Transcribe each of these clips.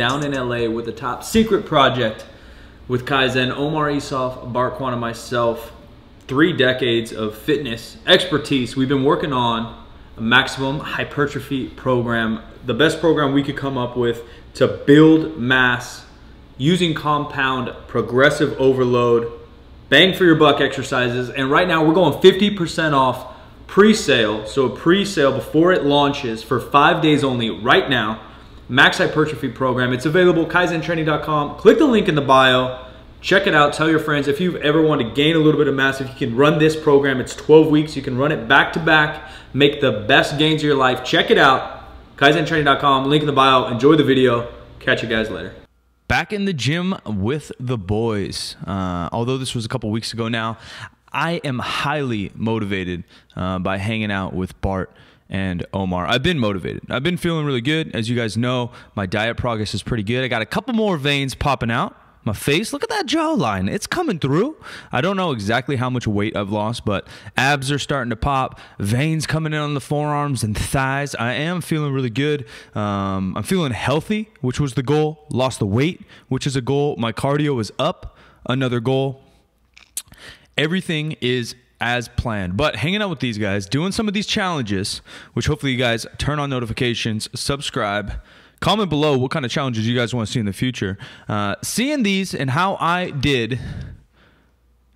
down in LA with the top secret project with Kaizen, Omar Isoff, Barquan, and myself. Three decades of fitness expertise. We've been working on a maximum hypertrophy program, the best program we could come up with to build mass using compound progressive overload, bang for your buck exercises. And right now we're going 50% off pre-sale. So pre-sale before it launches for five days only right now Max Hypertrophy Program. It's available, kaizentraining.com. Click the link in the bio. Check it out. Tell your friends. If you've ever wanted to gain a little bit of mass, if you can run this program, it's 12 weeks. You can run it back to back. Make the best gains of your life. Check it out. KaizenTraining.com. Link in the bio. Enjoy the video. Catch you guys later. Back in the gym with the boys. Uh, although this was a couple weeks ago now, I am highly motivated uh, by hanging out with Bart and Omar. I've been motivated. I've been feeling really good. As you guys know, my diet progress is pretty good. I got a couple more veins popping out. My face, look at that jawline. It's coming through. I don't know exactly how much weight I've lost, but abs are starting to pop, veins coming in on the forearms and thighs. I am feeling really good. Um, I'm feeling healthy, which was the goal. Lost the weight, which is a goal. My cardio is up, another goal everything is as planned. But hanging out with these guys, doing some of these challenges, which hopefully you guys turn on notifications, subscribe, comment below what kind of challenges you guys want to see in the future. Uh, seeing these and how I did.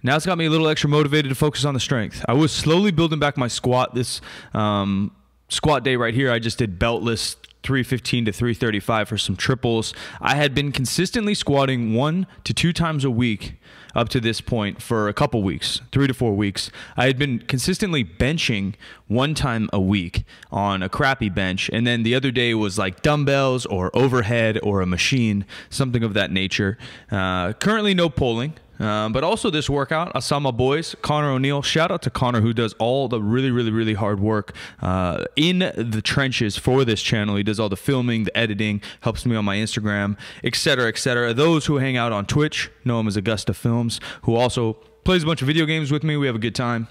Now it's got me a little extra motivated to focus on the strength. I was slowly building back my squat. This um, squat day right here, I just did beltless 315 to 335 for some triples. I had been consistently squatting one to two times a week up to this point for a couple weeks, three to four weeks. I had been consistently benching one time a week on a crappy bench. And then the other day was like dumbbells or overhead or a machine, something of that nature. Uh, currently, no pulling. Um, but also this workout, Asama Boys, Connor O'Neill. Shout out to Connor who does all the really, really, really hard work uh, in the trenches for this channel. He does all the filming, the editing, helps me on my Instagram, etc., etc. Those who hang out on Twitch know him as Augusta Films, who also plays a bunch of video games with me. We have a good time.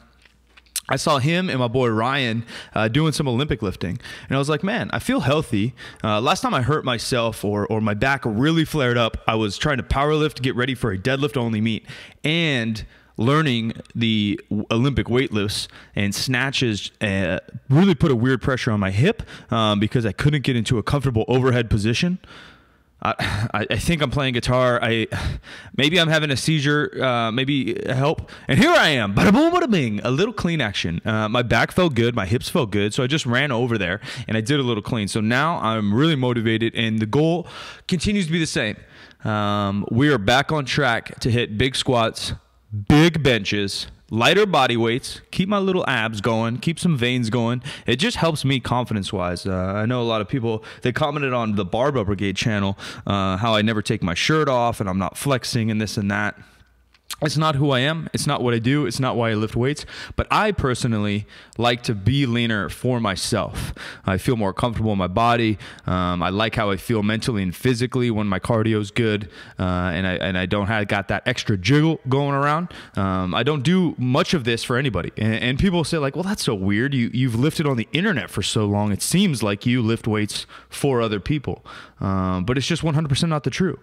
I saw him and my boy Ryan uh, doing some Olympic lifting, and I was like, "Man, I feel healthy." Uh, last time I hurt myself or or my back really flared up, I was trying to power lift, get ready for a deadlift only meet, and learning the Olympic weight lifts and snatches uh, really put a weird pressure on my hip um, because I couldn't get into a comfortable overhead position. I, I think I'm playing guitar. I maybe I'm having a seizure. Uh, maybe help. And here I am. Bada boom, bada bing. A little clean action. Uh, my back felt good. My hips felt good. So I just ran over there and I did a little clean. So now I'm really motivated, and the goal continues to be the same. Um, we are back on track to hit big squats, big benches, lighter body weights, keep my little abs going, keep some veins going. It just helps me confidence wise. Uh, I know a lot of people they commented on the Barbell Brigade channel uh, how I never take my shirt off and I'm not flexing and this and that it's not who I am. It's not what I do. It's not why I lift weights. But I personally like to be leaner for myself. I feel more comfortable in my body. Um, I like how I feel mentally and physically when my cardio is good, uh, and I and I don't have got that extra jiggle going around. Um, I don't do much of this for anybody. And, and people say like, "Well, that's so weird. You you've lifted on the internet for so long. It seems like you lift weights for other people." Um, but it's just 100% not the true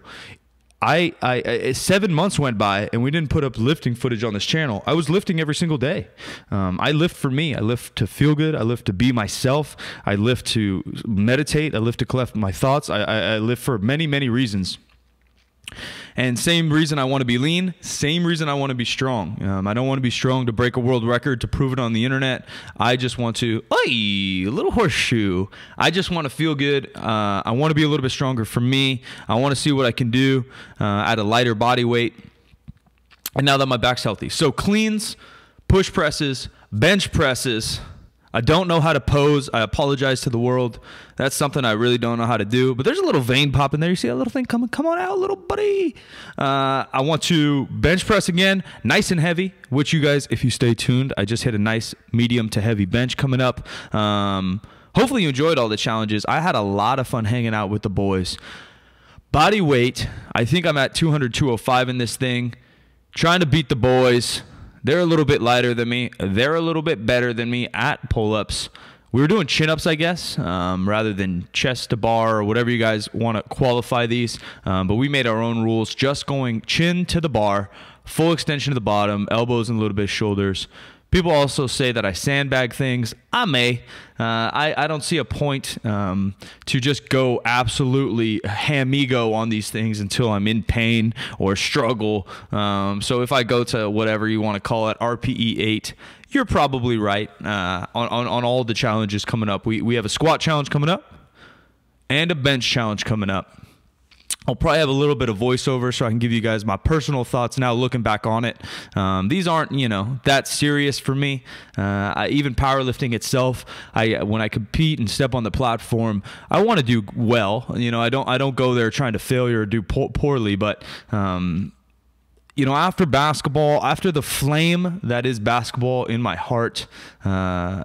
I, I, I, seven months went by and we didn't put up lifting footage on this channel. I was lifting every single day. Um, I lift for me. I lift to feel good. I lift to be myself. I lift to meditate. I lift to collect my thoughts. I, I, I lift for many, many reasons. And same reason I want to be lean, same reason I want to be strong. Um, I don't want to be strong to break a world record, to prove it on the internet. I just want to, a little horseshoe. I just want to feel good. Uh, I want to be a little bit stronger for me. I want to see what I can do uh, at a lighter body weight. And now that my back's healthy. So cleans, push presses, bench presses. I don't know how to pose. I apologize to the world. That's something I really don't know how to do. But there's a little vein popping there. You see that little thing coming? Come on out, little buddy. Uh, I want to bench press again, nice and heavy. Which you guys, if you stay tuned, I just hit a nice medium to heavy bench coming up. Um, hopefully you enjoyed all the challenges. I had a lot of fun hanging out with the boys. Body weight, I think I'm at 200, 205 in this thing. Trying to beat the boys. They're a little bit lighter than me. They're a little bit better than me at pull ups. We were doing chin ups, I guess, um, rather than chest to bar or whatever you guys want to qualify these. Um, but we made our own rules, just going chin to the bar, full extension to the bottom, elbows and a little bit of shoulders, People also say that I sandbag things. I may. Uh, I, I don't see a point um, to just go absolutely hamigo on these things until I'm in pain or struggle. Um, so if I go to whatever you want to call it, RPE 8, you're probably right uh, on, on, on all the challenges coming up. We, we have a squat challenge coming up and a bench challenge coming up. I'll probably have a little bit of voiceover so I can give you guys my personal thoughts now looking back on it. Um, these aren't, you know, that serious for me. Uh, I, even powerlifting itself, I when I compete and step on the platform, I want to do well. You know, I don't I don't go there trying to failure or do po poorly, but um, you know, after basketball, after the flame that is basketball in my heart, uh,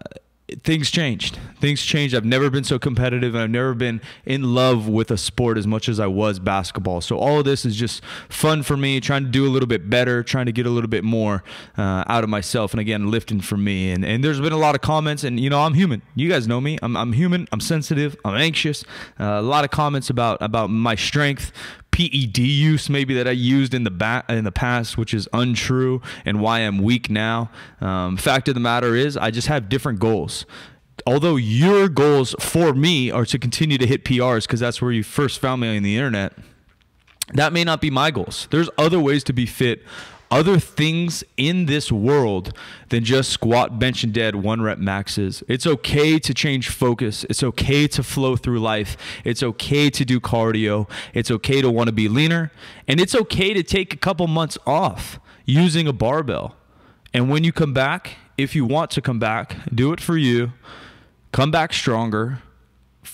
things changed. Things changed. I've never been so competitive and I've never been in love with a sport as much as I was basketball. So all of this is just fun for me, trying to do a little bit better, trying to get a little bit more uh, out of myself. And again, lifting for me. And, and there's been a lot of comments and you know, I'm human. You guys know me. I'm, I'm human. I'm sensitive. I'm anxious. Uh, a lot of comments about, about my strength, PED use maybe that I used in the back in the past, which is untrue, and why I'm weak now. Um, fact of the matter is, I just have different goals although your goals for me are to continue to hit PRs because that's where you first found me on the internet, that may not be my goals. There's other ways to be fit other things in this world than just squat, bench, and dead one rep maxes. It's okay to change focus. It's okay to flow through life. It's okay to do cardio. It's okay to want to be leaner. And it's okay to take a couple months off using a barbell. And when you come back, if you want to come back, do it for you. Come back stronger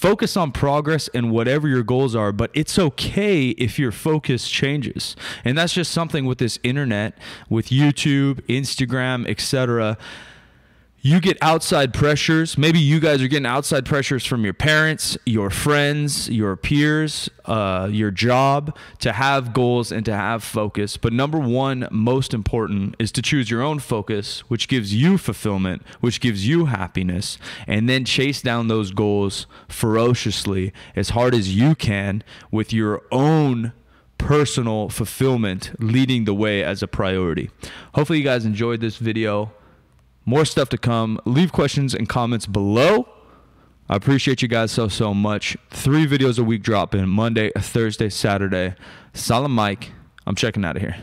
focus on progress and whatever your goals are, but it's okay if your focus changes. And that's just something with this internet, with YouTube, Instagram, etc you get outside pressures. Maybe you guys are getting outside pressures from your parents, your friends, your peers, uh, your job to have goals and to have focus. But number one, most important, is to choose your own focus, which gives you fulfillment, which gives you happiness, and then chase down those goals ferociously as hard as you can with your own personal fulfillment leading the way as a priority. Hopefully, you guys enjoyed this video. More stuff to come. Leave questions and comments below. I appreciate you guys so, so much. Three videos a week dropping Monday, Thursday, Saturday. Salam Mike. I'm checking out of here.